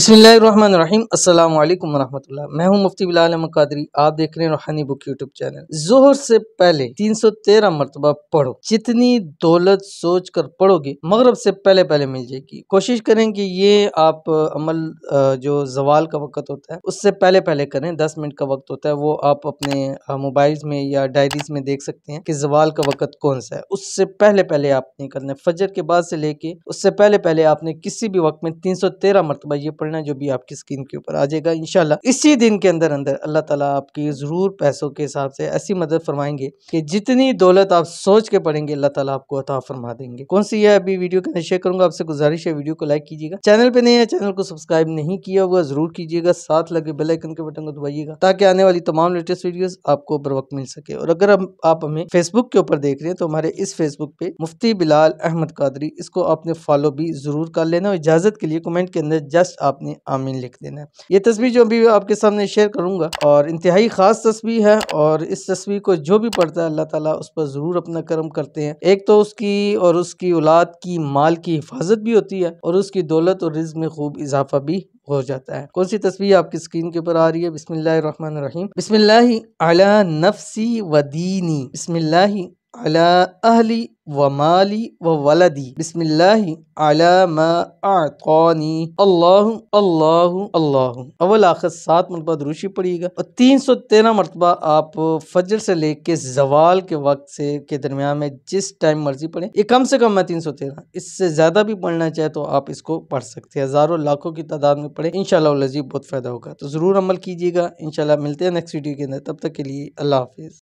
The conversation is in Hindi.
बसमीम अल्लाम वरहमल्ला मैं हूं मुफ्ती बिलाल अहमद कादरी आप देख रहे हैं रूहानी बुक यूट्यूब चैनल जोहर से पहले 313 मरतबा पढ़ो जितनी दौलत सोच कर पढ़ोगे मगरब से पहले पहले मिल जाएगी कोशिश करें कि ये आप अमल जो जवाल का वक्त होता है उससे पहले पहले करें दस मिनट का वक्त होता है वो आप अपने मोबाइल में या डायरीज में देख सकते हैं कि जवाल का वक्त कौन सा है उससे पहले पहले आपने करना फजर के बाद से लेके उससे पहले पहले आपने किसी भी वक्त में तीन सौ तेरह मरतबा ये पढ़ पड़ना जो भी आपकी स्किन के ऊपर आ जाएगा इनशाला इसी दिन के अंदर अंदर अल्लाह ताला आपकी ज़रूर पैसों के हिसाब से ऐसी मदद फरमाएंगे कि जितनी दौलत आप सोच के पढ़ेंगे अल्लाह ताला आपको अता फरमा देंगे कौन सी है अभी वीडियो के शेयर करूंगा आपसे गुजारिश है वीडियो को लाइक कीजिएगा चैनल पे नहीं है चैनल को सब्सक्राइब नहीं किया हुआ जरूर कीजिएगा साथ लगे बेलाइकन के बटन को दबाइएगा ताकि आने वाली तमाम लेटेस्ट वीडियो आपको बर वक्त मिल सके और अगर हम आप हमें फेसबुक के ऊपर देख रहे हैं तो हमारे इस फेसबुक पे मुफ्ती बिलाल अहमद कादरी इसको आपने फॉलो भी जरूर कर लेना और इजाजत के लिए कमेंट के अंदर जस्ट आप आपने आमीन लिख देना है ये तस्वीर जो अभी आपके सामने शेयर करूंगा और इंतहाई ख़ास तस्वीर है और इस तस्वीर को जो भी पढ़ता है अल्लाह ताला उस पर ज़रूर अपना कर्म करते हैं एक तो उसकी और उसकी औलाद की माल की हिफाजत भी होती है और उसकी दौलत और रिज में खूब इजाफा भी हो जाता है कौन सी तस्वीर आपकी स्क्रीन के ऊपर आ रही है बिस्मिल्लाम बिस्मिल्ला अला नफसी व दीनी अला अहली व माली व वलदी सात मरतबा दरूशी पड़ेगा और तीन सौ तेरह मरतबा आप फजर से लेके जवाल के वक्त से के दरमियान में जिस टाइम मर्जी पढ़े ये कम से कम है तीन सौ तेरह इससे ज़्यादा भी पढ़ना चाहे तो आप इसको पढ़ सकते हैं हज़ारों लाखों की तादाद में पढ़े इन लजीब बहुत फ़ायदा होगा तो ज़रूर अमल कीजिएगा इनशाला मिलते हैं नेक्स्ट वीडियो के अंदर तब तक के लिए अल्लाह हाफिज़